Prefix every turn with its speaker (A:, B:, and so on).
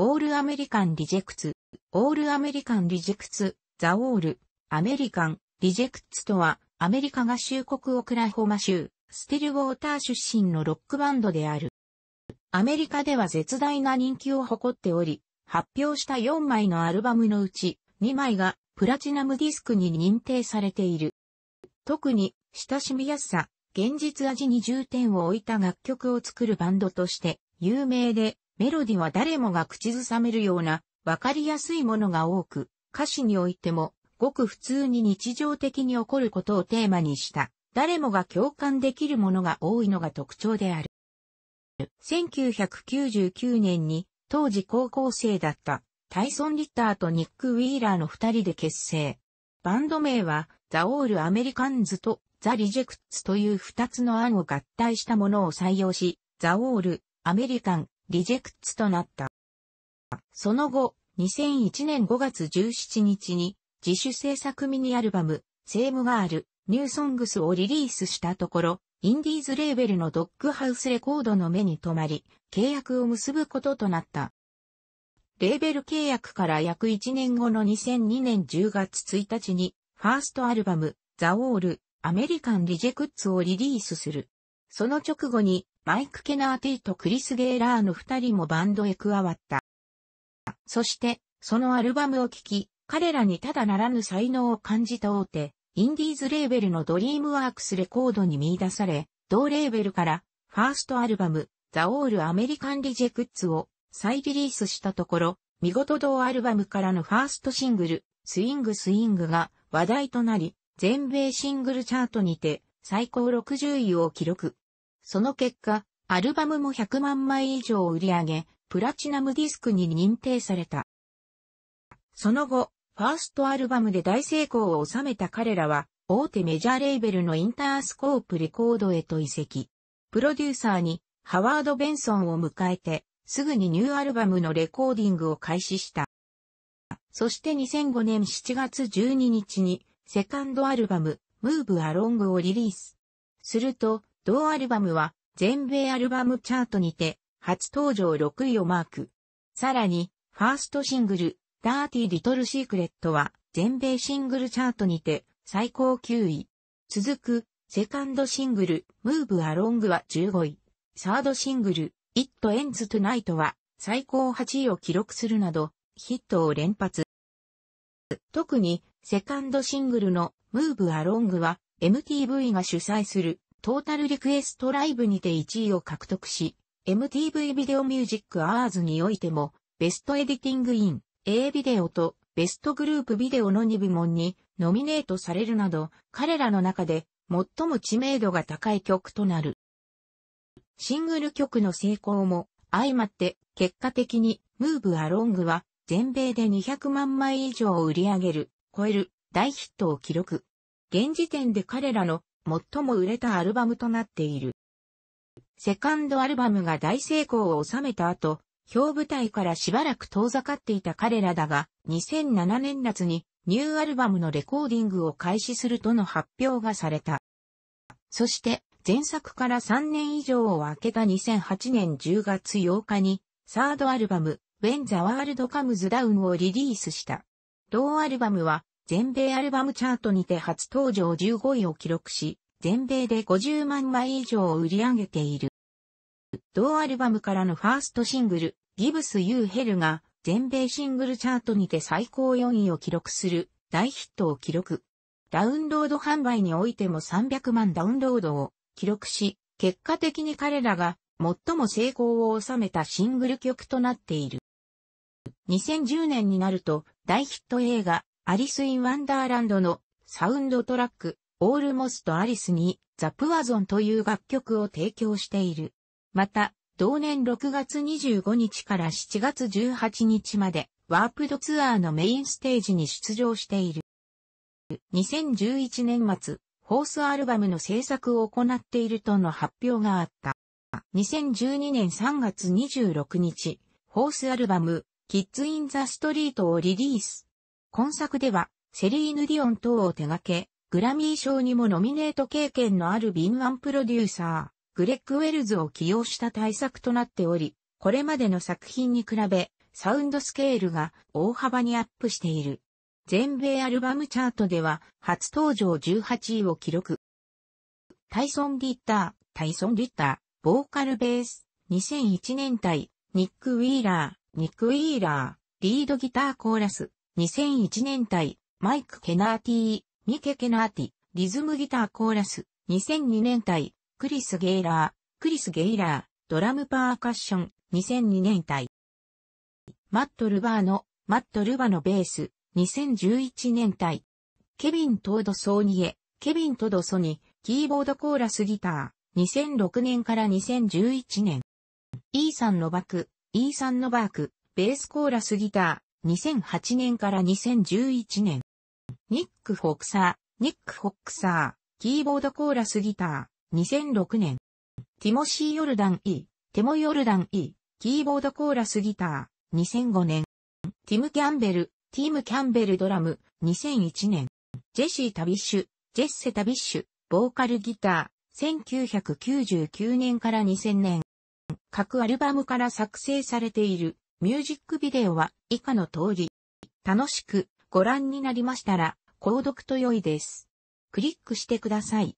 A: オールアメリカンリジェクツ、オールアメリカンリジェクツ、ザオール、アメリカン、リジェクツとは、アメリカ合衆国オクラホマ州、スティルウォーター出身のロックバンドである。アメリカでは絶大な人気を誇っており、発表した4枚のアルバムのうち、2枚がプラチナムディスクに認定されている。特に、親しみやすさ、現実味に重点を置いた楽曲を作るバンドとして、有名で、メロディは誰もが口ずさめるような、わかりやすいものが多く、歌詞においても、ごく普通に日常的に起こることをテーマにした、誰もが共感できるものが多いのが特徴である。1999年に、当時高校生だった、タイソン・リッターとニック・ウィーラーの二人で結成。バンド名は、ザ・オール・アメリカンズとザ・リジェクツという二つの案を合体したものを採用し、ザ・オール・アメリカンリジェクツとなった。その後、2001年5月17日に自主制作ミニアルバム、セームガール、ニューソングスをリリースしたところ、インディーズレーベルのドッグハウスレコードの目に留まり、契約を結ぶこととなった。レーベル契約から約1年後の2002年10月1日に、ファーストアルバム、ザ・オール、アメリカン・リジェクッツをリリースする。その直後に、マイク・ケナーティとクリス・ゲーラーの二人もバンドへ加わった。そして、そのアルバムを聴き、彼らにただならぬ才能を感じた大手、インディーズレーベルのドリームワークスレコードに見出され、同レーベルから、ファーストアルバム、ザ・オール・アメリカン・リジェクッツを再リリースしたところ、見事同アルバムからのファーストシングル、スイング・スイングが話題となり、全米シングルチャートにて最高60位を記録。その結果、アルバムも100万枚以上売り上げ、プラチナムディスクに認定された。その後、ファーストアルバムで大成功を収めた彼らは、大手メジャーレーベルのインタースコープレコードへと移籍。プロデューサーにハワード・ベンソンを迎えて、すぐにニューアルバムのレコーディングを開始した。そして2005年7月12日に、セカンドアルバム、ムーブ・アロングをリリース。すると、同アルバムは全米アルバムチャートにて初登場6位をマーク。さらに、ファーストシングル、ダーティー・リトル・シークレットは全米シングルチャートにて最高9位。続く、セカンドシングル、ムーブ・アロングは15位。サードシングル、It ト n d ズ Tonight は最高8位を記録するなど、ヒットを連発。特に、セカンドシングルのムーブ・アロングは MTV が主催するトータルリクエストライブにて1位を獲得し、MTV ビデオミュージックアーズにおいても、ベストエディティングイン、A ビデオとベストグループビデオの2部門にノミネートされるなど、彼らの中で最も知名度が高い曲となる。シングル曲の成功も相まって結果的にムーブアロングは全米で200万枚以上を売り上げる、超える大ヒットを記録。現時点で彼らの最も売れたアルバムとなっている。セカンドアルバムが大成功を収めた後、表舞台からしばらく遠ざかっていた彼らだが、2007年夏にニューアルバムのレコーディングを開始するとの発表がされた。そして、前作から3年以上を明けた2008年10月8日に、サードアルバム、When the World Comes Down をリリースした。同アルバムは、全米アルバムチャートにて初登場15位を記録し、全米で50万枚以上を売り上げている。同アルバムからのファーストシングル、ギブス・ユー・ヘルが、全米シングルチャートにて最高4位を記録する大ヒットを記録。ダウンロード販売においても300万ダウンロードを記録し、結果的に彼らが最も成功を収めたシングル曲となっている。2010年になると大ヒット映画アリス・イン・ワンダーランドのサウンドトラック、オールモスト・アリスにザ・プワゾンという楽曲を提供している。また、同年6月25日から7月18日まで、ワープドツアーのメインステージに出場している。2011年末、ホースアルバムの制作を行っているとの発表があった。2012年3月26日、ホースアルバム、キッズ・イン・ザ・ストリートをリリース。今作では、セリーヌ・ディオン等を手掛け、グラミー賞にもノミネート経験のある敏腕プロデューサー、グレッグ・ウェルズを起用した大作となっており、これまでの作品に比べ、サウンドスケールが大幅にアップしている。全米アルバムチャートでは初登場18位を記録。タイソン・リッター、タイソン・リッター、ボーカルベース、2001年代、ニック・ウィーラー、ニック・ウィーラー、リードギターコーラス、2001年代、マイク・ケナーティー、ミケ・ケナーティ、リズムギターコーラス、2002年代、クリス・ゲイラー、クリス・ゲイラー、ドラムパーカッション、2002年代、マット・ルバーノ、マット・ルバのベース、2011年代、ケビン・トード・ソーニエ、ケビン・トド・ソニ、キーボード・コーラス・ギター、2006年から2011年。イーサン・ノバク、イーサン・ノバーク、ベース・コーラス・ギター。2008年から2011年。ニック・フォクサー、ニック・フォクサー、キーボードコーラスギター、2006年。ティモシー・ヨルダン・イ、テモ・ヨルダン・イ、キーボードコーラスギター、2005年。ティム・キャンベル、ティム・キャンベルドラム、2001年。ジェシー・タビッシュ、ジェッセ・タビッシュ、ボーカルギター、1999年から2000年。各アルバムから作成されているミュージックビデオは以下の通り、楽しくご覧になりましたら、購読と良いです。クリックしてください。